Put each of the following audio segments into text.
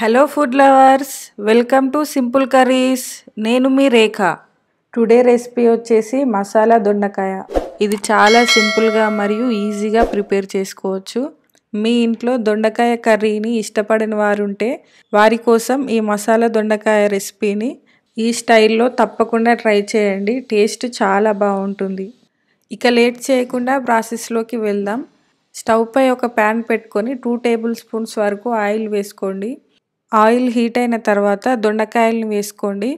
hello food lovers welcome to simple curries నేను మీ రేఖ today recipe వచ్చేసి మసాలా దొండకాయ ఇది చాలా సింపుల్గా మరియు ఈజీగా ప్రిపేర్ చేసుకోవచ్చు మీ ఇంట్లో దొండకాయ కర్రీని ఇష్టపడిన వారు ఉంటే వారి కోసం ఈ మసాలా దొండకాయ రెసిపీని ఈ స్టైల్లో తప్పకుండా ట్రై చేయండి టేస్ట్ చాలా బాగుంటుంది ఇక లేట్ చేయకుండా ప్రాసెస్లోకి వెళ్దాం స్టవ్ పై ఒక ప్యాన్ పెట్టుకొని టూ టేబుల్ స్పూన్స్ వరకు ఆయిల్ వేసుకోండి ఆయిల్ హీట్ అయిన తర్వాత దొండకాయలను వేసుకోండి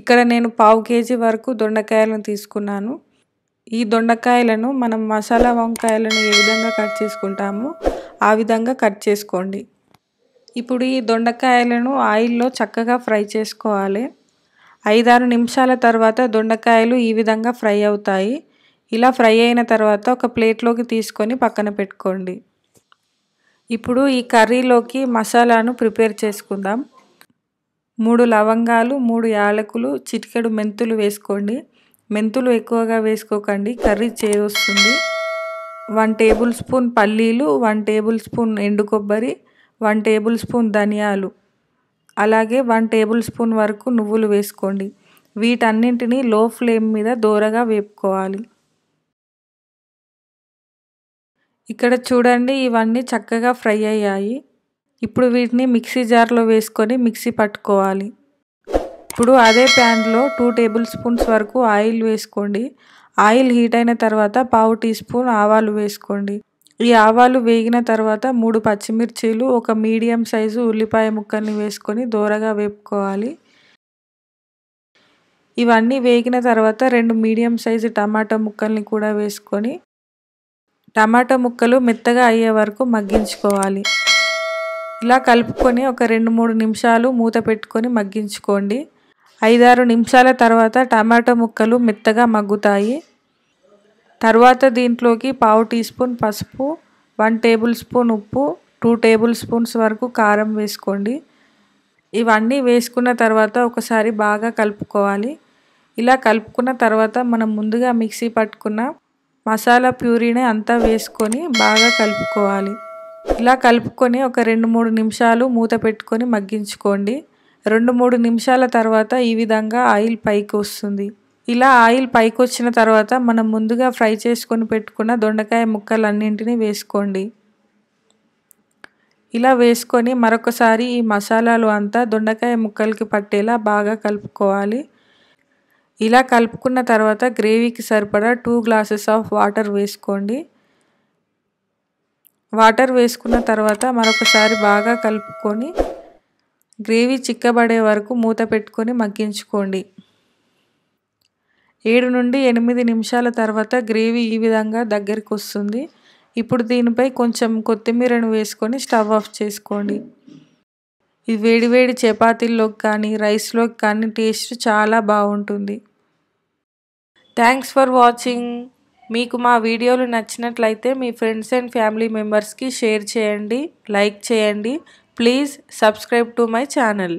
ఇక్కడ నేను పావు కేజీ వరకు దొండకాయలను తీసుకున్నాను ఈ దొండకాయలను మనం మసాలా వంకాయలను ఏ విధంగా కట్ చేసుకుంటామో ఆ విధంగా కట్ చేసుకోండి ఇప్పుడు ఈ దొండకాయలను ఆయిల్లో చక్కగా ఫ్రై చేసుకోవాలి ఐదారు నిమిషాల తర్వాత దొండకాయలు ఈ విధంగా ఫ్రై అవుతాయి ఇలా ఫ్రై అయిన తర్వాత ఒక ప్లేట్లోకి తీసుకొని పక్కన పెట్టుకోండి ఇప్పుడు ఈ కర్రీలోకి మసాలాను ప్రిపేర్ చేసుకుందాం మూడు లవంగాలు మూడు యాలకులు చిటికెడు మెంతులు వేసుకోండి మెంతులు ఎక్కువగా వేసుకోకండి కర్రీ చేదొస్తుంది వన్ టేబుల్ స్పూన్ పల్లీలు వన్ టేబుల్ స్పూన్ ఎండు కొబ్బరి వన్ టేబుల్ స్పూన్ ధనియాలు అలాగే వన్ టేబుల్ స్పూన్ వరకు నువ్వులు వేసుకోండి వీటన్నింటినీ లో ఫ్లేమ్ మీద దోరగా వేపుకోవాలి ఇక్కడ చూడండి ఇవన్నీ చక్కగా ఫ్రై అయ్యాయి ఇప్పుడు వీటిని మిక్సీ జార్లో వేసుకొని మిక్సీ పట్టుకోవాలి ఇప్పుడు అదే ప్యాన్లో టూ టేబుల్ స్పూన్స్ వరకు ఆయిల్ వేసుకోండి ఆయిల్ హీట్ అయిన తర్వాత పావు టీ స్పూన్ ఆవాలు వేసుకోండి ఈ ఆవాలు వేగిన తర్వాత మూడు పచ్చిమిర్చీలు ఒక మీడియం సైజు ఉల్లిపాయ ముక్కల్ని వేసుకొని దోరగా వేపుకోవాలి ఇవన్నీ వేగిన తర్వాత రెండు మీడియం సైజు టమాటా ముక్కల్ని కూడా వేసుకొని టమాటా ముక్కలు మెత్తగా అయ్యే వరకు మగ్గించుకోవాలి ఇలా కలుపుకొని ఒక రెండు మూడు నిమిషాలు మూత పెట్టుకొని మగ్గించుకోండి ఐదారు నిమిషాల తర్వాత టమాటా ముక్కలు మెత్తగా మగ్గుతాయి తర్వాత దీంట్లోకి పావు టీ స్పూన్ పసుపు వన్ టేబుల్ స్పూన్ ఉప్పు టూ టేబుల్ స్పూన్స్ వరకు కారం వేసుకోండి ఇవన్నీ వేసుకున్న తర్వాత ఒకసారి బాగా కలుపుకోవాలి ఇలా కలుపుకున్న తర్వాత మనం ముందుగా మిక్సీ పట్టుకున్న మసాలా ప్యూరీని అంతా వేసుకొని బాగా కలుపుకోవాలి ఇలా కలుపుకొని ఒక రెండు మూడు నిమిషాలు మూత పెట్టుకొని మగ్గించుకోండి రెండు మూడు నిమిషాల తర్వాత ఈ విధంగా ఆయిల్ పైకి వస్తుంది ఇలా ఆయిల్ పైకి వచ్చిన తర్వాత మనం ముందుగా ఫ్రై చేసుకొని పెట్టుకున్న దొండకాయ ముక్కలన్నింటినీ వేసుకోండి ఇలా వేసుకొని మరొకసారి ఈ మసాలాలు అంతా దొండకాయ ముక్కలకి పట్టేలా బాగా కలుపుకోవాలి ఇలా కలుపుకున్న తర్వాత గ్రేవీకి సరిపడా టూ గ్లాసెస్ ఆఫ్ వాటర్ వేసుకోండి వాటర్ వేసుకున్న తర్వాత మరొకసారి బాగా కలుపుకొని గ్రేవీ చిక్కబడే వరకు మూత పెట్టుకొని మగ్గించుకోండి ఏడు నుండి ఎనిమిది నిమిషాల తర్వాత గ్రేవీ ఈ విధంగా దగ్గరికి వస్తుంది ఇప్పుడు దీనిపై కొంచెం కొత్తిమీరను వేసుకొని స్టవ్ ఆఫ్ చేసుకోండి ఇది వేడివేడి చపాతీల్లోకి కానీ రైస్లోకి కానీ టేస్ట్ చాలా బాగుంటుంది థ్యాంక్స్ ఫర్ వాచింగ్ మీకు మా వీడియోలు నచ్చినట్లయితే మీ ఫ్రెండ్స్ అండ్ ఫ్యామిలీ మెంబర్స్కి షేర్ చేయండి లైక్ చేయండి please subscribe to my channel